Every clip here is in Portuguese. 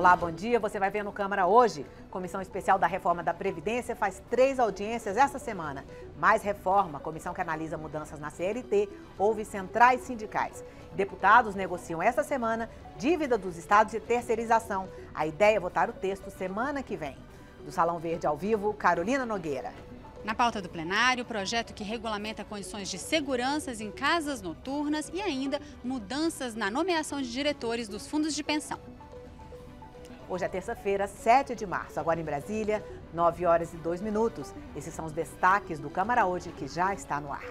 Olá, bom dia. Você vai ver no Câmara hoje. Comissão Especial da Reforma da Previdência faz três audiências esta semana. Mais reforma, comissão que analisa mudanças na CLT, houve centrais sindicais. Deputados negociam esta semana dívida dos estados e terceirização. A ideia é votar o texto semana que vem. Do Salão Verde ao vivo, Carolina Nogueira. Na pauta do plenário, projeto que regulamenta condições de seguranças em casas noturnas e ainda mudanças na nomeação de diretores dos fundos de pensão. Hoje é terça-feira, 7 de março. Agora em Brasília, 9 horas e 2 minutos. Esses são os destaques do Câmara Hoje que já está no ar.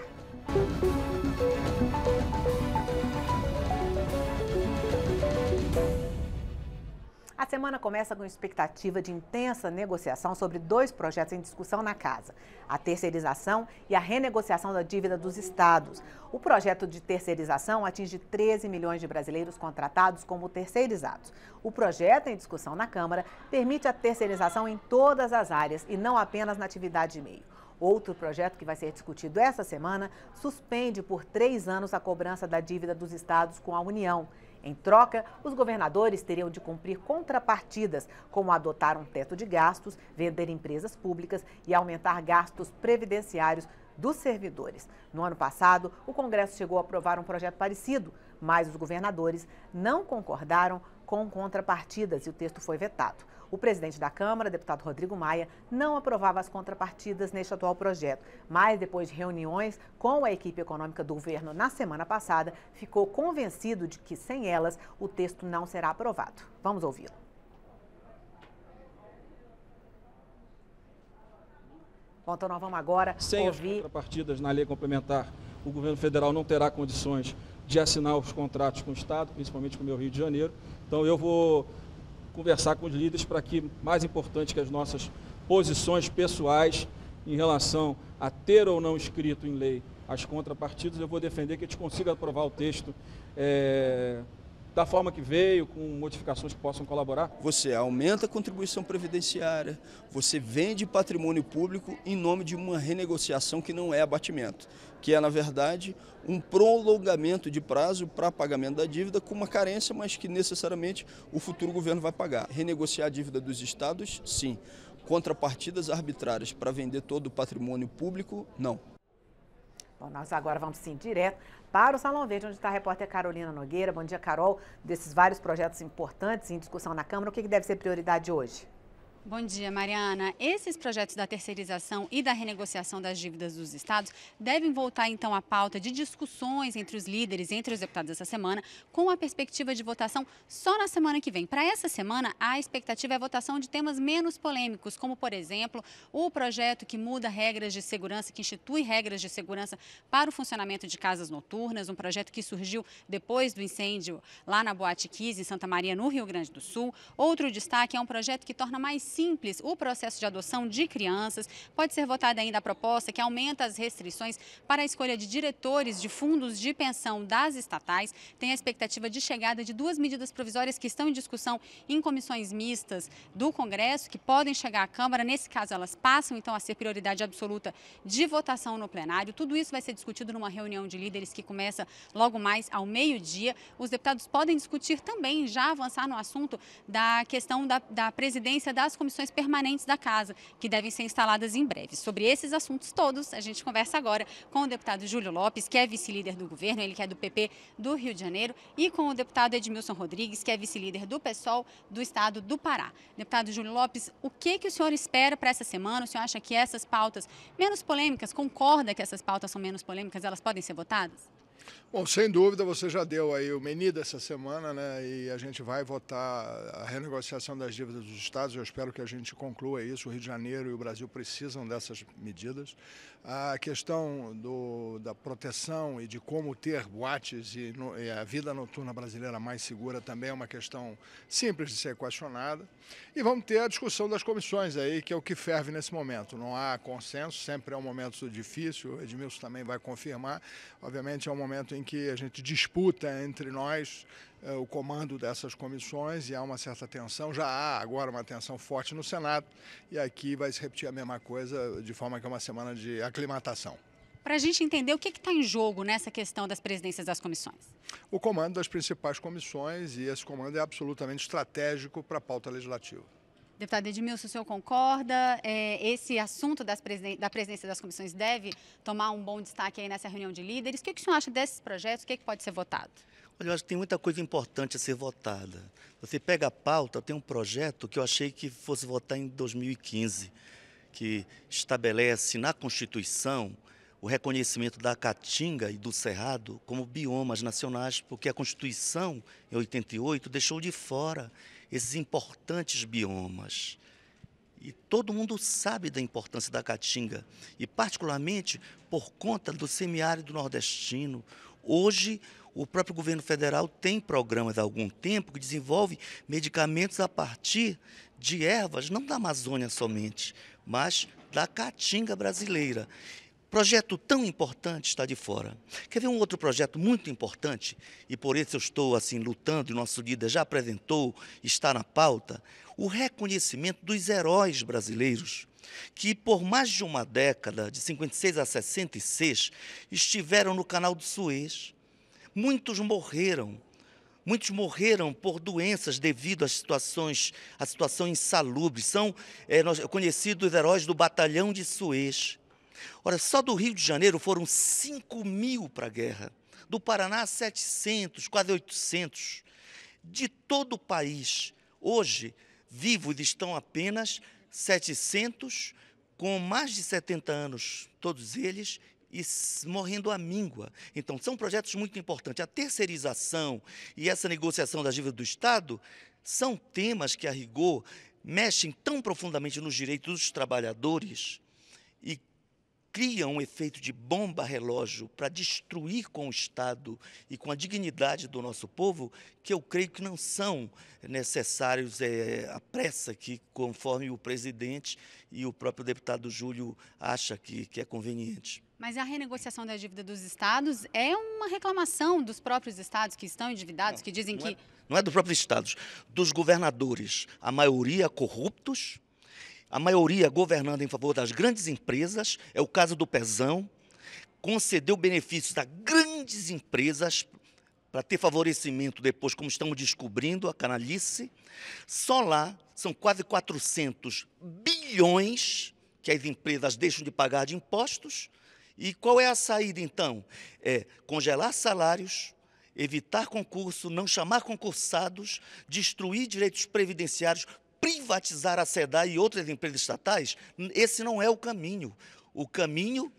semana começa com expectativa de intensa negociação sobre dois projetos em discussão na casa: a terceirização e a renegociação da dívida dos estados. O projeto de terceirização atinge 13 milhões de brasileiros contratados como terceirizados. O projeto em discussão na Câmara permite a terceirização em todas as áreas e não apenas na atividade de meio. Outro projeto que vai ser discutido essa semana suspende por três anos a cobrança da dívida dos estados com a União. Em troca, os governadores teriam de cumprir contrapartidas, como adotar um teto de gastos, vender empresas públicas e aumentar gastos previdenciários dos servidores. No ano passado, o Congresso chegou a aprovar um projeto parecido, mas os governadores não concordaram com contrapartidas e o texto foi vetado. O presidente da Câmara, deputado Rodrigo Maia, não aprovava as contrapartidas neste atual projeto, mas depois de reuniões com a equipe econômica do governo na semana passada, ficou convencido de que sem elas o texto não será aprovado. Vamos ouvi-lo. Bom, então nós vamos agora Sem ouvir... Sem contrapartidas na lei complementar, o governo federal não terá condições de assinar os contratos com o Estado, principalmente com o meu Rio de Janeiro, então eu vou conversar com os líderes para que, mais importante que as nossas posições pessoais em relação a ter ou não escrito em lei as contrapartidas, eu vou defender que a gente consiga aprovar o texto é, da forma que veio, com modificações que possam colaborar? Você aumenta a contribuição previdenciária, você vende patrimônio público em nome de uma renegociação que não é abatimento que é, na verdade, um prolongamento de prazo para pagamento da dívida com uma carência, mas que necessariamente o futuro governo vai pagar. Renegociar a dívida dos estados, sim. Contrapartidas arbitrárias para vender todo o patrimônio público, não. Bom, nós agora vamos sim direto para o Salão Verde, onde está a repórter Carolina Nogueira. Bom dia, Carol. Desses vários projetos importantes em discussão na Câmara, o que deve ser prioridade hoje? Bom dia, Mariana. Esses projetos da terceirização e da renegociação das dívidas dos estados devem voltar então à pauta de discussões entre os líderes, entre os deputados essa semana, com a perspectiva de votação só na semana que vem. Para essa semana, a expectativa é a votação de temas menos polêmicos, como, por exemplo, o projeto que muda regras de segurança, que institui regras de segurança para o funcionamento de casas noturnas, um projeto que surgiu depois do incêndio lá na Boate 15, em Santa Maria, no Rio Grande do Sul. Outro destaque é um projeto que torna mais simples o processo de adoção de crianças. Pode ser votada ainda a proposta que aumenta as restrições para a escolha de diretores de fundos de pensão das estatais. Tem a expectativa de chegada de duas medidas provisórias que estão em discussão em comissões mistas do Congresso, que podem chegar à Câmara. Nesse caso, elas passam então a ser prioridade absoluta de votação no plenário. Tudo isso vai ser discutido numa reunião de líderes que começa logo mais ao meio-dia. Os deputados podem discutir também, já avançar no assunto da questão da, da presidência das comissões permanentes da Casa, que devem ser instaladas em breve. Sobre esses assuntos todos, a gente conversa agora com o deputado Júlio Lopes, que é vice-líder do governo, ele que é do PP do Rio de Janeiro, e com o deputado Edmilson Rodrigues, que é vice-líder do PSOL do estado do Pará. Deputado Júlio Lopes, o que, que o senhor espera para essa semana? O senhor acha que essas pautas menos polêmicas, concorda que essas pautas são menos polêmicas, elas podem ser votadas? Bom, sem dúvida, você já deu aí o menu dessa semana, né? E a gente vai votar a renegociação das dívidas dos estados. Eu espero que a gente conclua isso. O Rio de Janeiro e o Brasil precisam dessas medidas. A questão do, da proteção e de como ter boates e, no, e a vida noturna brasileira mais segura também é uma questão simples de ser equacionada. E vamos ter a discussão das comissões aí, que é o que ferve nesse momento. Não há consenso, sempre é um momento difícil. O Edmilson também vai confirmar. Obviamente, é um momento em em que a gente disputa entre nós eh, o comando dessas comissões e há uma certa tensão. Já há agora uma tensão forte no Senado e aqui vai se repetir a mesma coisa, de forma que é uma semana de aclimatação. Para a gente entender o que é está em jogo nessa questão das presidências das comissões. O comando das principais comissões e esse comando é absolutamente estratégico para a pauta legislativa. Deputado Edmilson, o senhor concorda? É, esse assunto da presidência das comissões deve tomar um bom destaque aí nessa reunião de líderes. O que, que o senhor acha desses projetos? O que, que pode ser votado? Olha, eu acho que tem muita coisa importante a ser votada. Você pega a pauta, tem um projeto que eu achei que fosse votar em 2015, que estabelece na Constituição o reconhecimento da Caatinga e do Cerrado como biomas nacionais, porque a Constituição, em 88, deixou de fora esses importantes biomas. E todo mundo sabe da importância da caatinga, e particularmente por conta do semiárido nordestino. Hoje, o próprio governo federal tem programas há algum tempo que desenvolve medicamentos a partir de ervas, não da Amazônia somente, mas da caatinga brasileira. Projeto tão importante está de fora. Quer ver um outro projeto muito importante, e por isso eu estou assim lutando, e nosso líder já apresentou, está na pauta, o reconhecimento dos heróis brasileiros que por mais de uma década, de 56 a 66, estiveram no canal do Suez. Muitos morreram. Muitos morreram por doenças devido às situações, à situação insalubre. São é, conhecidos heróis do Batalhão de Suez. Olha, só do Rio de Janeiro foram 5 mil para a guerra, do Paraná 700, quase 800. De todo o país, hoje, vivos estão apenas 700, com mais de 70 anos, todos eles, e morrendo à míngua. Então, são projetos muito importantes. A terceirização e essa negociação da dívida do Estado são temas que, a rigor, mexem tão profundamente nos direitos dos trabalhadores e cria um efeito de bomba relógio para destruir com o Estado e com a dignidade do nosso povo, que eu creio que não são necessários é, a pressa que, conforme o presidente e o próprio deputado Júlio acha que, que é conveniente. Mas a renegociação da dívida dos estados é uma reclamação dos próprios estados que estão endividados, não, que dizem não que. É, não é dos próprios estados, dos governadores, a maioria corruptos, a maioria governando em favor das grandes empresas, é o caso do Pezão, concedeu benefícios a grandes empresas para ter favorecimento depois, como estamos descobrindo, a canalice. Só lá são quase 400 bilhões que as empresas deixam de pagar de impostos. E qual é a saída, então? É congelar salários, evitar concurso, não chamar concursados, destruir direitos previdenciários, privatizar a SEDA e outras empresas estatais, esse não é o caminho. O caminho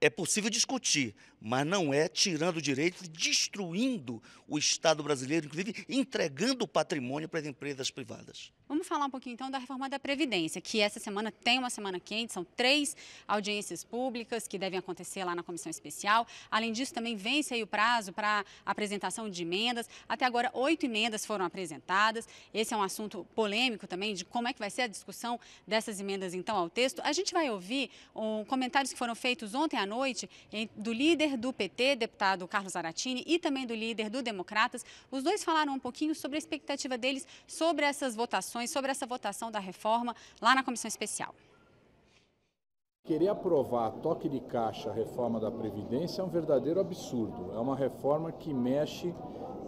é possível discutir, mas não é tirando direitos, destruindo o Estado brasileiro, inclusive entregando o patrimônio para as empresas privadas. Vamos falar um pouquinho então da reforma da Previdência, que essa semana tem uma semana quente, são três audiências públicas que devem acontecer lá na comissão especial. Além disso, também vence aí o prazo para apresentação de emendas. Até agora, oito emendas foram apresentadas. Esse é um assunto polêmico também, de como é que vai ser a discussão dessas emendas então ao texto. A gente vai ouvir um, comentários que foram feitos ontem à noite do líder do PT, deputado Carlos Aratini, e também do líder do Democratas. Os dois falaram um pouquinho sobre a expectativa deles sobre essas votações informações sobre essa votação da reforma lá na comissão especial. Querer aprovar toque de caixa a reforma da Previdência é um verdadeiro absurdo. É uma reforma que mexe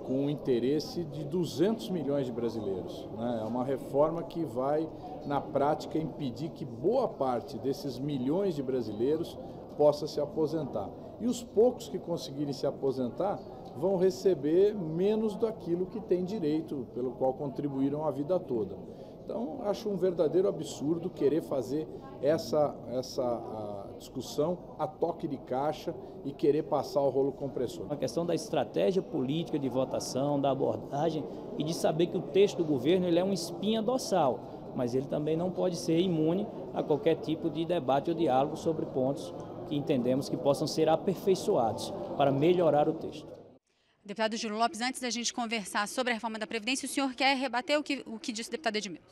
com o interesse de 200 milhões de brasileiros. Né? É uma reforma que vai, na prática, impedir que boa parte desses milhões de brasileiros possa se aposentar. E os poucos que conseguirem se aposentar vão receber menos daquilo que têm direito, pelo qual contribuíram a vida toda. Então, acho um verdadeiro absurdo querer fazer essa, essa discussão a toque de caixa e querer passar o rolo compressor. A questão da estratégia política de votação, da abordagem e de saber que o texto do governo ele é um espinha dorsal, mas ele também não pode ser imune a qualquer tipo de debate ou diálogo sobre pontos que entendemos que possam ser aperfeiçoados para melhorar o texto. Deputado Júlio Lopes, antes da gente conversar sobre a reforma da Previdência, o senhor quer rebater o que, o que disse o deputado Edmilson?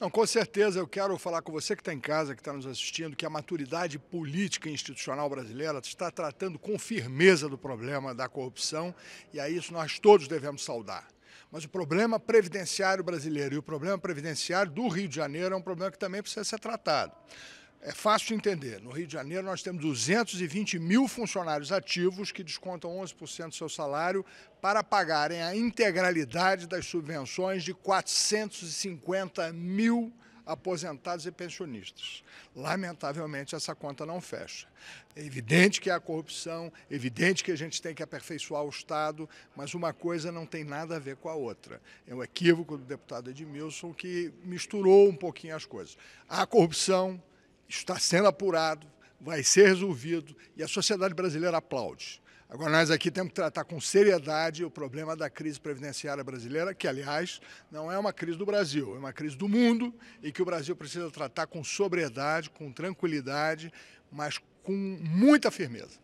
Não, com certeza. Eu quero falar com você que está em casa, que está nos assistindo, que a maturidade política e institucional brasileira está tratando com firmeza do problema da corrupção e a é isso nós todos devemos saudar. Mas o problema previdenciário brasileiro e o problema previdenciário do Rio de Janeiro é um problema que também precisa ser tratado. É fácil de entender. No Rio de Janeiro, nós temos 220 mil funcionários ativos que descontam 11% do seu salário para pagarem a integralidade das subvenções de 450 mil aposentados e pensionistas. Lamentavelmente, essa conta não fecha. É evidente que há corrupção, é evidente que a gente tem que aperfeiçoar o Estado, mas uma coisa não tem nada a ver com a outra. É um equívoco do deputado Edmilson que misturou um pouquinho as coisas. Há corrupção, está sendo apurado, vai ser resolvido e a sociedade brasileira aplaude. Agora, nós aqui temos que tratar com seriedade o problema da crise previdenciária brasileira, que, aliás, não é uma crise do Brasil, é uma crise do mundo e que o Brasil precisa tratar com sobriedade, com tranquilidade, mas com muita firmeza.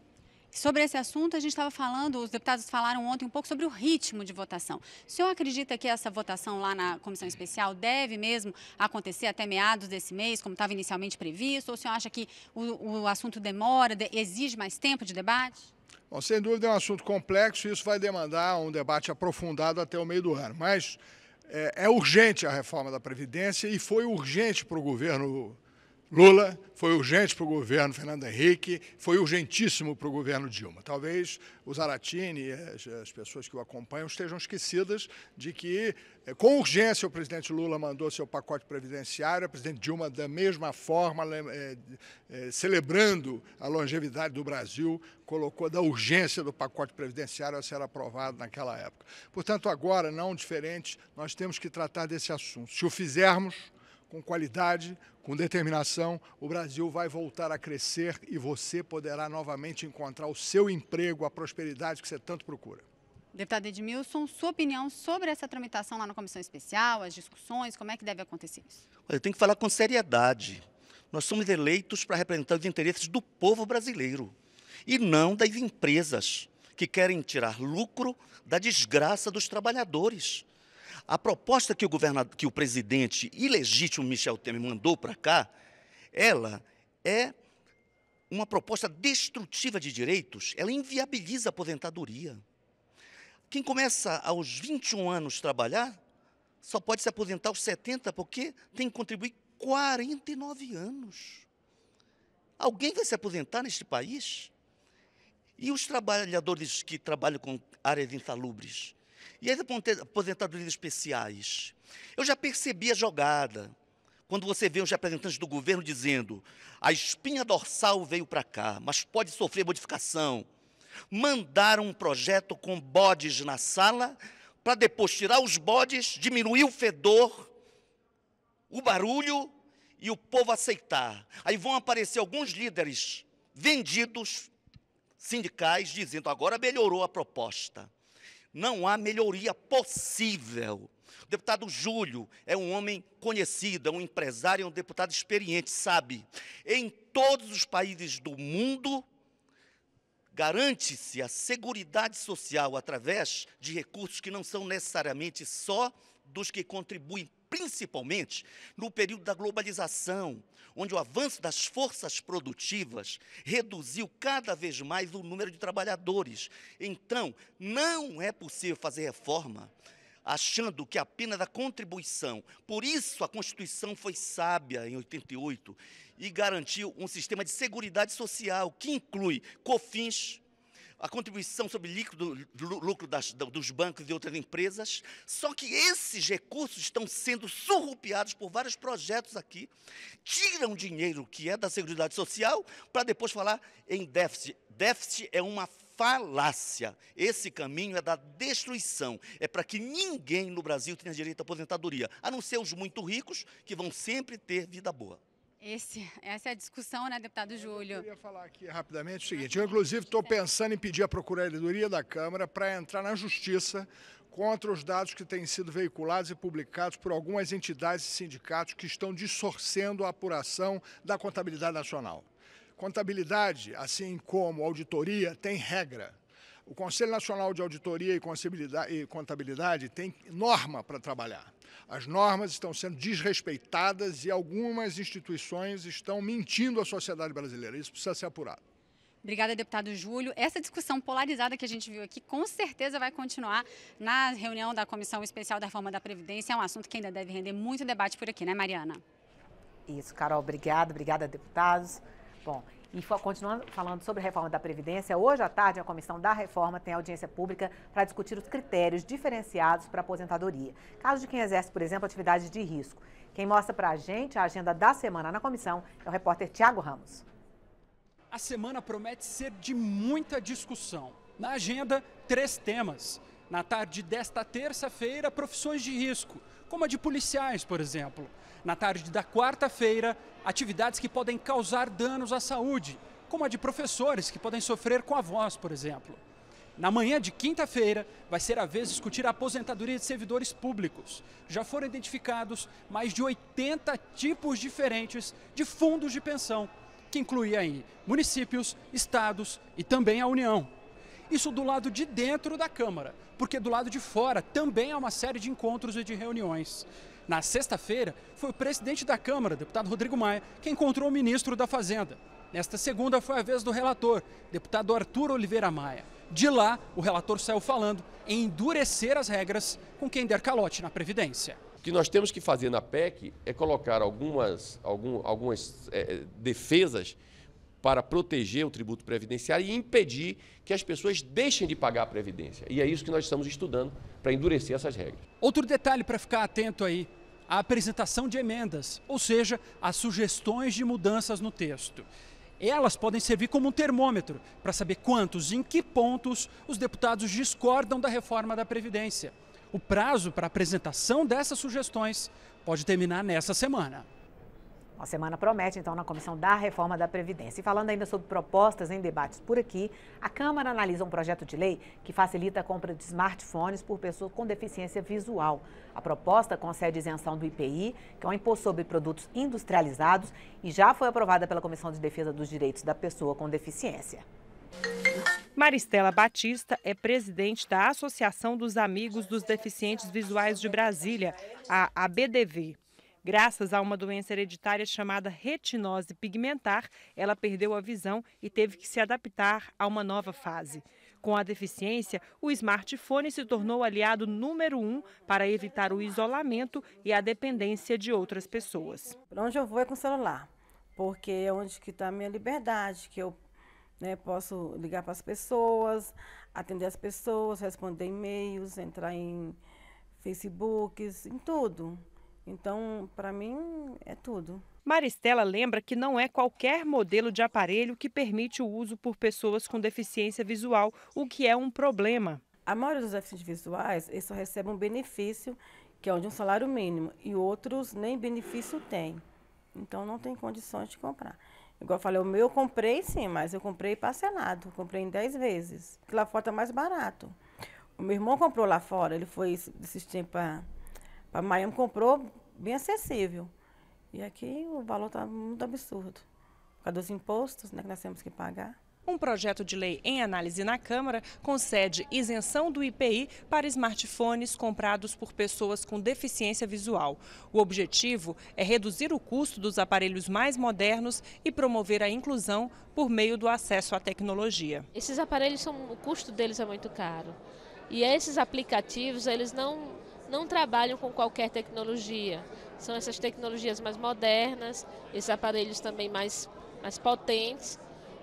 Sobre esse assunto, a gente estava falando, os deputados falaram ontem um pouco sobre o ritmo de votação. O senhor acredita que essa votação lá na comissão especial deve mesmo acontecer até meados desse mês, como estava inicialmente previsto? Ou o senhor acha que o, o assunto demora, de, exige mais tempo de debate? Bom, sem dúvida é um assunto complexo e isso vai demandar um debate aprofundado até o meio do ano. Mas é, é urgente a reforma da Previdência e foi urgente para o governo Lula foi urgente para o governo Fernando Henrique, foi urgentíssimo para o governo Dilma. Talvez o Zaratini e as, pessoas que o acompanham estejam esquecidas de que, eh, com urgência, o presidente Lula mandou seu pacote previdenciário, a presidente Dilma, da mesma forma, é, é, celebrando a longevidade do Brasil, colocou da urgência do pacote previdenciário a ser aprovado naquela época. Portanto, agora, não diferente, nós temos que tratar desse assunto. Se o fizermos, com qualidade, com determinação, o Brasil vai voltar a crescer e você poderá novamente encontrar o seu emprego, a prosperidade que você tanto procura. Deputado Edmilson, sua opinião sobre essa tramitação lá na comissão especial, as discussões, como é que deve acontecer isso? Eu tenho que falar com seriedade. Nós somos eleitos para representar os interesses do povo brasileiro e não das empresas que querem tirar lucro da desgraça dos trabalhadores. A proposta que o, governador, que o presidente ilegítimo Michel Temer mandou para cá, ela é uma proposta destrutiva de direitos, ela inviabiliza a aposentadoria. Quem começa aos 21 anos trabalhar, só pode se aposentar aos 70, porque tem que contribuir 49 anos. Alguém vai se aposentar neste país? E os trabalhadores que trabalham com áreas insalubres? E as aposentadorias especiais? Eu já percebi a jogada. Quando você vê os representantes do governo dizendo a espinha dorsal veio para cá, mas pode sofrer modificação. Mandaram um projeto com bodes na sala para depois tirar os bodes, diminuir o fedor, o barulho e o povo aceitar. Aí vão aparecer alguns líderes vendidos sindicais dizendo agora melhorou a proposta não há melhoria possível. O deputado Júlio é um homem conhecido, é um empresário, é um deputado experiente, sabe? Em todos os países do mundo, garante-se a segurança social através de recursos que não são necessariamente só dos que contribuem principalmente no período da globalização, onde o avanço das forças produtivas reduziu cada vez mais o número de trabalhadores. Então, não é possível fazer reforma achando que apenas a contribuição. Por isso a Constituição foi sábia em 88 e garantiu um sistema de segurança social que inclui COFINS, a contribuição sobre líquido, lucro das, dos bancos e outras empresas, só que esses recursos estão sendo surrupiados por vários projetos aqui, tiram dinheiro que é da Seguridade Social para depois falar em déficit. Déficit é uma falácia. Esse caminho é da destruição. É para que ninguém no Brasil tenha direito à aposentadoria, a não ser os muito ricos, que vão sempre ter vida boa. Esse, essa é a discussão, né, deputado é, Júlio? Eu queria falar aqui rapidamente o seguinte: eu, inclusive, estou pensando em pedir à Procuradoria da Câmara para entrar na Justiça contra os dados que têm sido veiculados e publicados por algumas entidades e sindicatos que estão distorcendo a apuração da contabilidade nacional. Contabilidade, assim como auditoria, tem regra. O Conselho Nacional de Auditoria e Contabilidade tem norma para trabalhar. As normas estão sendo desrespeitadas e algumas instituições estão mentindo à sociedade brasileira. Isso precisa ser apurado. Obrigada, deputado Júlio. Essa discussão polarizada que a gente viu aqui, com certeza vai continuar na reunião da Comissão Especial da Reforma da Previdência. É um assunto que ainda deve render muito debate por aqui, né, Mariana? Isso, Carol. Obrigada. Obrigada, deputados. Bom, e continuando falando sobre a reforma da Previdência, hoje à tarde a Comissão da Reforma tem audiência pública para discutir os critérios diferenciados para a aposentadoria. Caso de quem exerce, por exemplo, atividades de risco. Quem mostra para a gente a agenda da semana na comissão é o repórter Tiago Ramos. A semana promete ser de muita discussão. Na agenda, três temas. Na tarde desta terça-feira, profissões de risco, como a de policiais, por exemplo. Na tarde da quarta-feira, atividades que podem causar danos à saúde, como a de professores que podem sofrer com a voz, por exemplo. Na manhã de quinta-feira, vai ser a vez de discutir a aposentadoria de servidores públicos. Já foram identificados mais de 80 tipos diferentes de fundos de pensão, que inclui aí municípios, estados e também a União. Isso do lado de dentro da Câmara, porque do lado de fora também há uma série de encontros e de reuniões na sexta-feira, foi o presidente da Câmara, deputado Rodrigo Maia, que encontrou o ministro da Fazenda. Nesta segunda foi a vez do relator, deputado Arthur Oliveira Maia. De lá, o relator saiu falando em endurecer as regras com quem der calote na Previdência. O que nós temos que fazer na PEC é colocar algumas, algum, algumas é, defesas para proteger o tributo previdenciário e impedir que as pessoas deixem de pagar a previdência. E é isso que nós estamos estudando para endurecer essas regras. Outro detalhe para ficar atento aí: a apresentação de emendas, ou seja, as sugestões de mudanças no texto. Elas podem servir como um termômetro para saber quantos e em que pontos os deputados discordam da reforma da Previdência. O prazo para apresentação dessas sugestões pode terminar nessa semana. A semana promete, então, na comissão da reforma da Previdência. E falando ainda sobre propostas em debates por aqui, a Câmara analisa um projeto de lei que facilita a compra de smartphones por pessoas com deficiência visual. A proposta concede isenção do IPI, que é um imposto sobre produtos industrializados, e já foi aprovada pela Comissão de Defesa dos Direitos da Pessoa com Deficiência. Maristela Batista é presidente da Associação dos Amigos dos Deficientes Visuais de Brasília, a ABDV. Graças a uma doença hereditária chamada retinose pigmentar, ela perdeu a visão e teve que se adaptar a uma nova fase. Com a deficiência, o smartphone se tornou aliado número um para evitar o isolamento e a dependência de outras pessoas. Para onde eu vou é com o celular, porque é onde que está a minha liberdade, que eu né, posso ligar para as pessoas, atender as pessoas, responder e-mails, entrar em Facebooks, em tudo. Então, para mim, é tudo. Maristela lembra que não é qualquer modelo de aparelho que permite o uso por pessoas com deficiência visual, o que é um problema. A maioria dos deficientes visuais, eles só recebem um benefício, que é onde um salário mínimo, e outros nem benefício têm. Então, não tem condições de comprar. Igual eu falei, o meu eu comprei sim, mas eu comprei parcelado, comprei em 10 vezes. Lá fora está mais barato. O meu irmão comprou lá fora, ele foi desses tempos para Miami, comprou bem acessível. E aqui o valor está muito absurdo, por causa dos impostos né, que nós temos que pagar. Um projeto de lei em análise na Câmara concede isenção do IPI para smartphones comprados por pessoas com deficiência visual. O objetivo é reduzir o custo dos aparelhos mais modernos e promover a inclusão por meio do acesso à tecnologia. Esses aparelhos, são, o custo deles é muito caro. E esses aplicativos, eles não não trabalham com qualquer tecnologia. São essas tecnologias mais modernas, esses aparelhos também mais, mais potentes.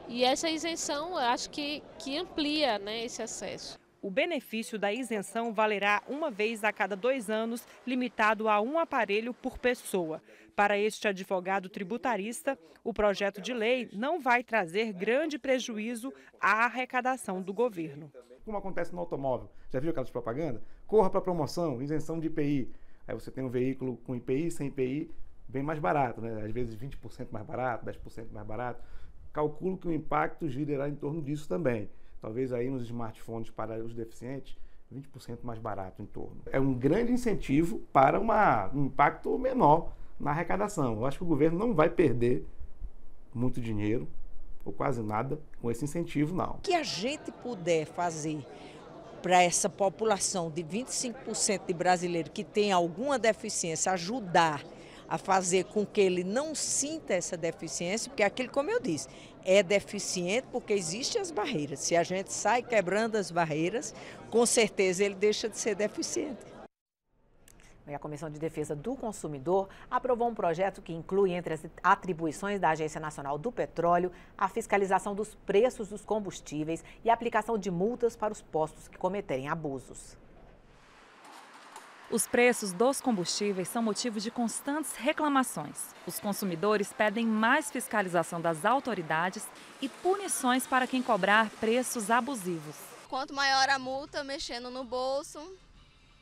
E essa isenção, eu acho que, que amplia né, esse acesso. O benefício da isenção valerá uma vez a cada dois anos, limitado a um aparelho por pessoa. Para este advogado tributarista, o projeto de lei não vai trazer grande prejuízo à arrecadação do governo. Como acontece no automóvel, já viu aquelas propagandas? corra para a promoção, isenção de IPI. Aí você tem um veículo com IPI, sem IPI, bem mais barato, né? às vezes 20% mais barato, 10% mais barato. Calculo que o impacto girará em torno disso também. Talvez aí nos smartphones para os deficientes, 20% mais barato em torno. É um grande incentivo para uma, um impacto menor na arrecadação. Eu acho que o governo não vai perder muito dinheiro ou quase nada com esse incentivo, não. O que a gente puder fazer para essa população de 25% de brasileiro que tem alguma deficiência ajudar a fazer com que ele não sinta essa deficiência, porque é aquilo, como eu disse, é deficiente porque existem as barreiras. Se a gente sai quebrando as barreiras, com certeza ele deixa de ser deficiente e a Comissão de Defesa do Consumidor aprovou um projeto que inclui entre as atribuições da Agência Nacional do Petróleo a fiscalização dos preços dos combustíveis e a aplicação de multas para os postos que cometerem abusos. Os preços dos combustíveis são motivo de constantes reclamações. Os consumidores pedem mais fiscalização das autoridades e punições para quem cobrar preços abusivos. Quanto maior a multa mexendo no bolso,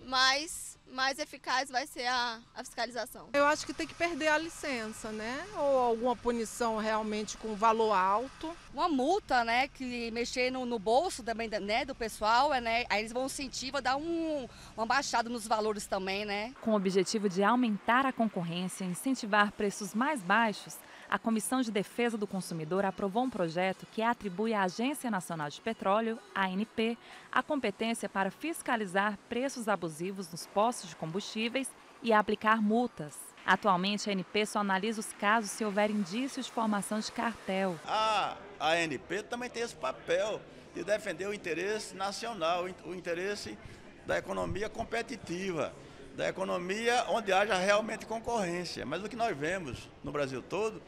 mais, mais eficaz vai ser a, a, fiscalização. Eu acho que tem que perder a licença, né? Ou alguma punição realmente com valor alto. Uma multa, né? Que mexer no, no bolso também né, do pessoal, é, né? Aí eles vão sentir, vão dar um, uma baixada nos valores também, né? Com o objetivo de aumentar a concorrência incentivar preços mais baixos, a Comissão de Defesa do Consumidor aprovou um projeto que atribui à Agência Nacional de Petróleo, ANP, a competência para fiscalizar preços abusivos nos postos de combustíveis e aplicar multas. Atualmente, a ANP só analisa os casos se houver indícios de formação de cartel. a ANP também tem esse papel de defender o interesse nacional, o interesse da economia competitiva da economia onde haja realmente concorrência. Mas o que nós vemos no Brasil todo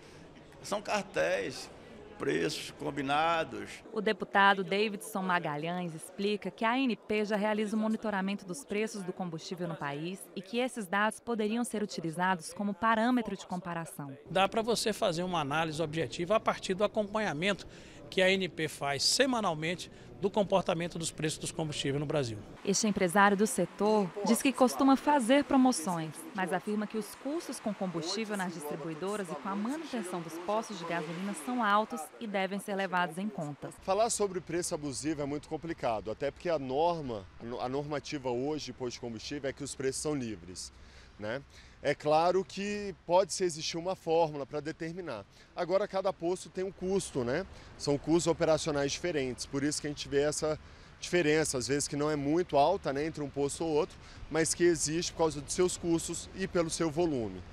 são cartéis, preços combinados. O deputado Davidson Magalhães explica que a ANP já realiza o monitoramento dos preços do combustível no país e que esses dados poderiam ser utilizados como parâmetro de comparação. Dá para você fazer uma análise objetiva a partir do acompanhamento que a ANP faz semanalmente do comportamento dos preços dos combustíveis no Brasil. Este empresário do setor diz que costuma fazer promoções, mas afirma que os custos com combustível nas distribuidoras e com a manutenção dos postos de gasolina são altos e devem ser levados em conta. Falar sobre preço abusivo é muito complicado, até porque a norma, a normativa hoje de de combustível é que os preços são livres, né? É claro que pode-se existir uma fórmula para determinar. Agora, cada posto tem um custo, né? São custos operacionais diferentes, por isso que a gente vê essa diferença, às vezes que não é muito alta né, entre um posto ou outro, mas que existe por causa dos seus custos e pelo seu volume.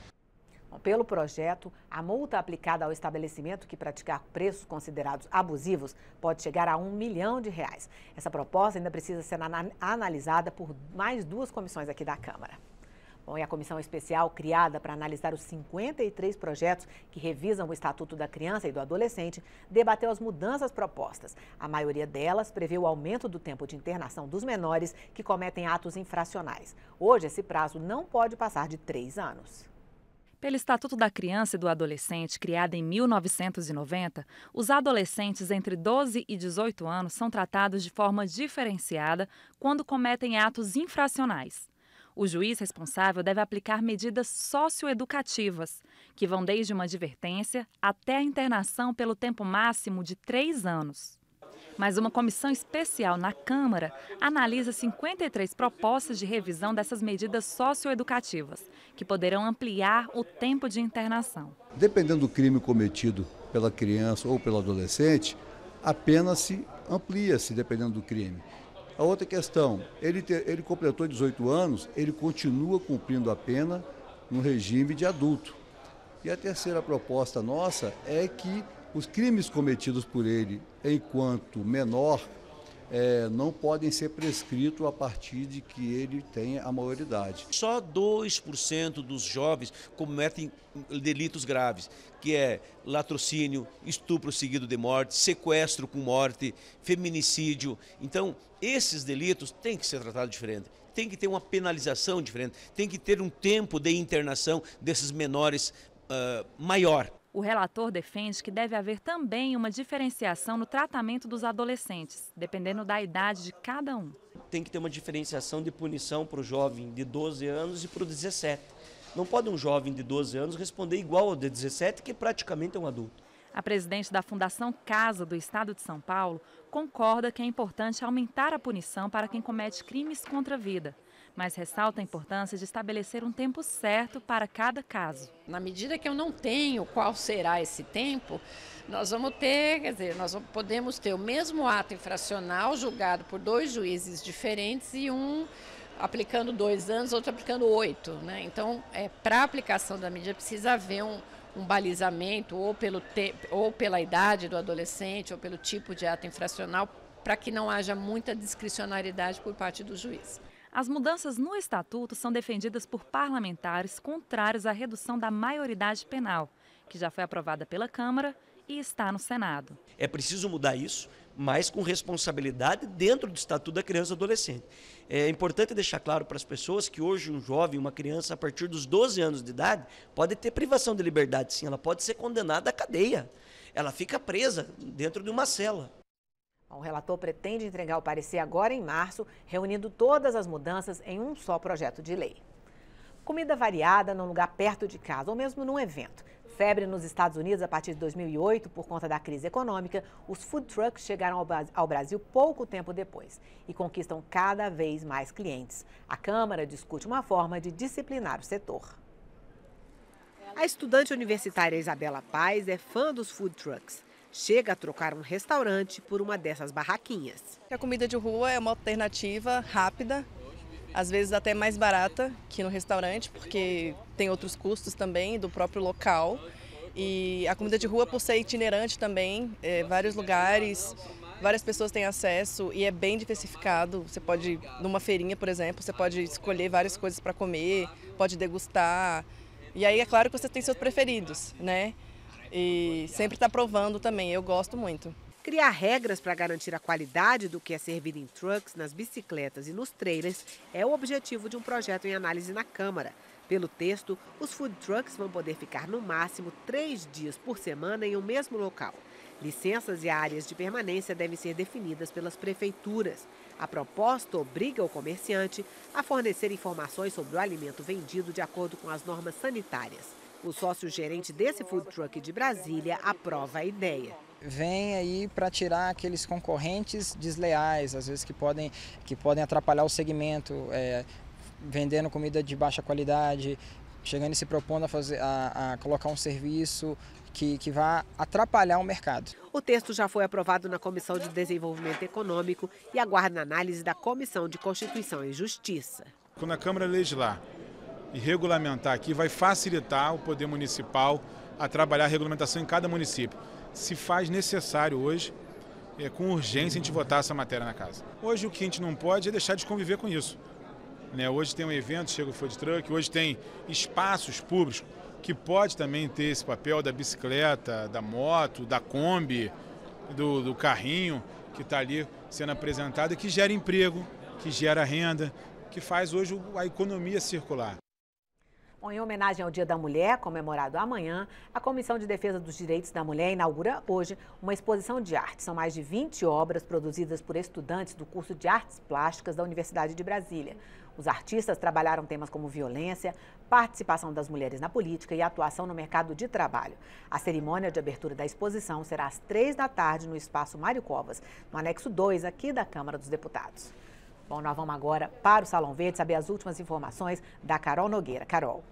Pelo projeto, a multa aplicada ao estabelecimento que praticar preços considerados abusivos pode chegar a um milhão de reais. Essa proposta ainda precisa ser analisada por mais duas comissões aqui da Câmara. Bom, e a comissão especial criada para analisar os 53 projetos que revisam o Estatuto da Criança e do Adolescente debateu as mudanças propostas. A maioria delas prevê o aumento do tempo de internação dos menores que cometem atos infracionais. Hoje, esse prazo não pode passar de três anos. Pelo Estatuto da Criança e do Adolescente, criado em 1990, os adolescentes entre 12 e 18 anos são tratados de forma diferenciada quando cometem atos infracionais. O juiz responsável deve aplicar medidas socioeducativas, que vão desde uma advertência até a internação pelo tempo máximo de três anos. Mas uma comissão especial na Câmara analisa 53 propostas de revisão dessas medidas socioeducativas, que poderão ampliar o tempo de internação. Dependendo do crime cometido pela criança ou pelo adolescente, a pena se amplia-se dependendo do crime. A outra questão, ele, te, ele completou 18 anos, ele continua cumprindo a pena no regime de adulto. E a terceira proposta nossa é que os crimes cometidos por ele enquanto menor é, não podem ser prescritos a partir de que ele tenha a maioridade. Só 2% dos jovens cometem delitos graves, que é latrocínio, estupro seguido de morte, sequestro com morte, feminicídio. Então, esses delitos têm que ser tratados diferente. Tem que ter uma penalização diferente, tem que ter um tempo de internação desses menores uh, maior. O relator defende que deve haver também uma diferenciação no tratamento dos adolescentes, dependendo da idade de cada um. Tem que ter uma diferenciação de punição para o jovem de 12 anos e para o 17. Não pode um jovem de 12 anos responder igual ao de 17, que praticamente é um adulto. A presidente da Fundação Casa do Estado de São Paulo concorda que é importante aumentar a punição para quem comete crimes contra a vida mas ressalta a importância de estabelecer um tempo certo para cada caso. Na medida que eu não tenho qual será esse tempo, nós vamos ter, quer dizer, nós podemos ter o mesmo ato infracional julgado por dois juízes diferentes e um aplicando dois anos, outro aplicando oito. Né? Então, é, para a aplicação da medida, precisa haver um, um balizamento ou, pelo te, ou pela idade do adolescente ou pelo tipo de ato infracional para que não haja muita discricionariedade por parte do juiz. As mudanças no estatuto são defendidas por parlamentares contrários à redução da maioridade penal, que já foi aprovada pela Câmara e está no Senado. É preciso mudar isso, mas com responsabilidade dentro do Estatuto da Criança e Adolescente. É importante deixar claro para as pessoas que hoje um jovem, uma criança a partir dos 12 anos de idade, pode ter privação de liberdade, sim, ela pode ser condenada à cadeia. Ela fica presa dentro de uma cela. O relator pretende entregar o parecer agora em março, reunindo todas as mudanças em um só projeto de lei. Comida variada num lugar perto de casa ou mesmo num evento. Febre nos Estados Unidos a partir de 2008 por conta da crise econômica, os food trucks chegaram ao Brasil pouco tempo depois e conquistam cada vez mais clientes. A Câmara discute uma forma de disciplinar o setor. A estudante universitária Isabela Paz é fã dos food trucks chega a trocar um restaurante por uma dessas barraquinhas. A comida de rua é uma alternativa rápida, às vezes até mais barata que no restaurante, porque tem outros custos também do próprio local. E a comida de rua, por ser itinerante também, é, vários lugares, várias pessoas têm acesso e é bem diversificado. Você pode, numa feirinha, por exemplo, você pode escolher várias coisas para comer, pode degustar. E aí é claro que você tem seus preferidos, né? e sempre está provando também, eu gosto muito. Criar regras para garantir a qualidade do que é servido em trucks, nas bicicletas e nos trailers é o objetivo de um projeto em análise na Câmara. Pelo texto, os food trucks vão poder ficar no máximo três dias por semana em um mesmo local. Licenças e áreas de permanência devem ser definidas pelas prefeituras. A proposta obriga o comerciante a fornecer informações sobre o alimento vendido de acordo com as normas sanitárias. O sócio-gerente desse food truck de Brasília aprova a ideia vem aí para tirar aqueles concorrentes desleais, às vezes que podem, que podem atrapalhar o segmento, é, vendendo comida de baixa qualidade, chegando e se propondo a, fazer, a, a colocar um serviço que, que vá atrapalhar o mercado. O texto já foi aprovado na Comissão de Desenvolvimento Econômico e aguarda análise da Comissão de Constituição e Justiça. Quando a Câmara legislar e regulamentar aqui vai facilitar o poder municipal a trabalhar a regulamentação em cada município. Se faz necessário hoje, é, com urgência, a gente votar essa matéria na casa. Hoje o que a gente não pode é deixar de conviver com isso. Né? Hoje tem um evento, chega o food truck, hoje tem espaços públicos que pode também ter esse papel da bicicleta, da moto, da Kombi, do, do carrinho que está ali sendo apresentado e que gera emprego, que gera renda, que faz hoje a economia circular. Em homenagem ao Dia da Mulher, comemorado amanhã, a Comissão de Defesa dos Direitos da Mulher inaugura hoje uma exposição de arte. São mais de 20 obras produzidas por estudantes do curso de Artes Plásticas da Universidade de Brasília. Os artistas trabalharam temas como violência, participação das mulheres na política e atuação no mercado de trabalho. A cerimônia de abertura da exposição será às três da tarde no Espaço Mário Covas, no anexo 2 aqui da Câmara dos Deputados. Bom, nós vamos agora para o Salão Verde saber as últimas informações da Carol Nogueira. Carol.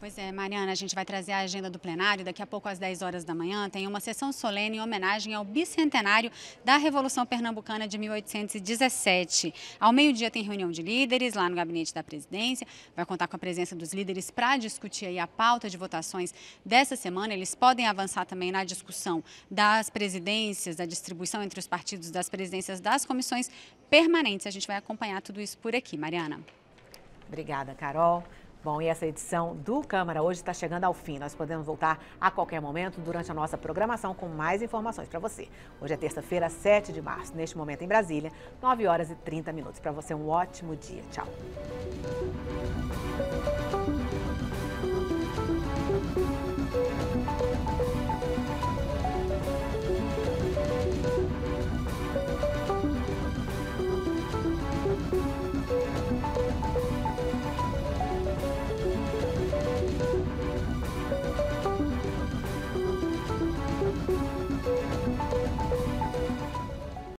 Pois é, Mariana, a gente vai trazer a agenda do plenário daqui a pouco às 10 horas da manhã. Tem uma sessão solene em homenagem ao bicentenário da Revolução Pernambucana de 1817. Ao meio-dia tem reunião de líderes lá no gabinete da presidência. Vai contar com a presença dos líderes para discutir a pauta de votações dessa semana. Eles podem avançar também na discussão das presidências, da distribuição entre os partidos das presidências das comissões permanentes. A gente vai acompanhar tudo isso por aqui, Mariana. Obrigada, Carol. Bom, e essa edição do Câmara hoje está chegando ao fim. Nós podemos voltar a qualquer momento durante a nossa programação com mais informações para você. Hoje é terça-feira, 7 de março, neste momento em Brasília, 9 horas e 30 minutos. Para você, um ótimo dia. Tchau.